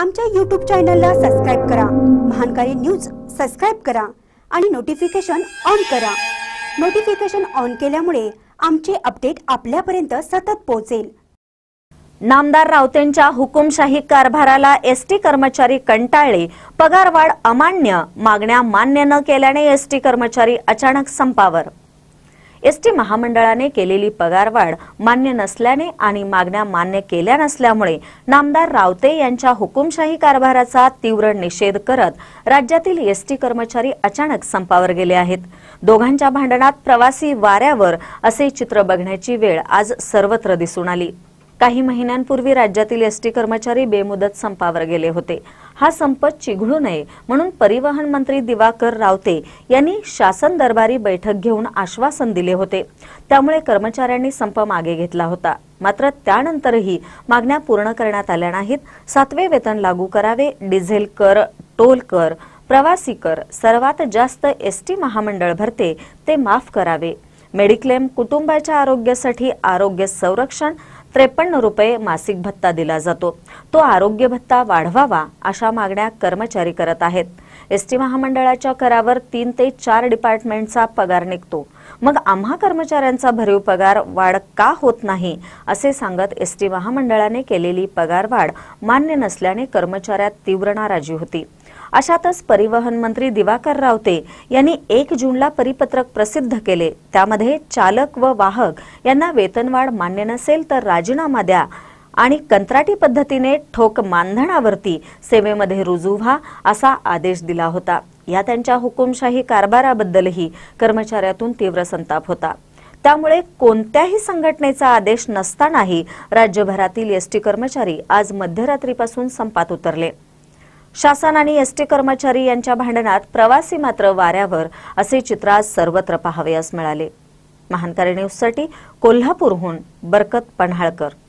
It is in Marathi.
आमच्या यूट्यूब चॅनलला सबस्क्राईब करा महानकारी न्यूज सबस्क्राईब करा आणि नोटिफिकेशन ऑन करा नोटिफिकेशन ऑन केल्यामुळे आमचे अपडेट आपल्यापर्यंत सतत पोहोचेल नामदार रावतेंच्या हुकुमशाही कारभाराला एसटी कर्मचारी कंटाळले पगारवाढ अमान्य मागण्या मान्य न केल्याने एसटी कर्मचारी अचानक संपावर एसटी महामंडळाने केलेली पगारवाढ मान्य नसल्याने आणि मागण्या मान्य केल्या नसल्यामुळे नामदार रावते यांच्या हुकुमशाही कारभाराचा तीव्र निषेध करत राज्यातील एसटी कर्मचारी अचानक संपावर गेले आहेत दोघांच्या भांडणात प्रवासी वाऱ्यावर असे चित्र बघण्याची वेळ आज सर्वत्र दिसून आली काही महिन्यांपूर्वी राज्यातील एसटी कर्मचारी बेमुदत संपावर गेले होते हा संप चिघळू नये म्हणून परिवहन मंत्री दिवाकर रावते यांनी शासन दरबारी बैठक घेऊन आश्वासन दिले होते त्यामुळे कर्मचाऱ्यांनी संप मागे घेतला होता मात्र त्यानंतरही मागण्या पूर्ण करण्यात आल्या नाहीत सातवे वेतन लागू करावे डिझेल कर टोल कर प्रवासी कर सर्वात जास्त एसटी महामंडळ भरते ते माफ करावे मेडिक्लेम कुटुंबाच्या आरोग्यासाठी आरोग्य संरक्षण त्रेपन्न रुपये मासिक भत्ता दिला जातो तो आरोग्य भत्ता वाढवावा अशा मागण्या कर्मचारी करत आहेत एसटी महामंडळाच्या करावर तीन ते चार डिपार्टमेंटचा पगार निघतो मग आम्हा कर्मचाऱ्यांचा भरीव पगार वाढ का होत नाही असे सांगत एसटी महामंडळाने केलेली पगारवाढ मान्य नसल्याने कर्मचाऱ्यात तीव्र नाराजी होती अशातच परिवहन मंत्री दिवाकर रावते यांनी एक जूनला परिपत्रक प्रसिद्ध केले त्यामध्ये चालक व वाहक यांना वेतनवाढ मान्य नसेल तर राजीनामा द्या आणि कंत्राटी पद्धतीने ठोक मानधनावरती सेवेमध्ये रुजू व्हा असा आदेश दिला होता या त्यांच्या हुकुमशाही कारभाराबद्दलही कर्मचाऱ्यातून तीव्र संताप होता त्यामुळे कोणत्याही संघटनेचा आदेश नसतानाही राज्यभरातील एसटी कर्मचारी आज मध्यरात्रीपासून संपात उतरले शासन आणि एसटी कर्मचारी यांच्या भांडणात प्रवासी मात्र वाऱ्यावर असे चित्र आज सर्वत्र पाहावयास मिळाले महानकारी न्यूजसाठी कोल्हापूरहून बरकत पन्हाळकर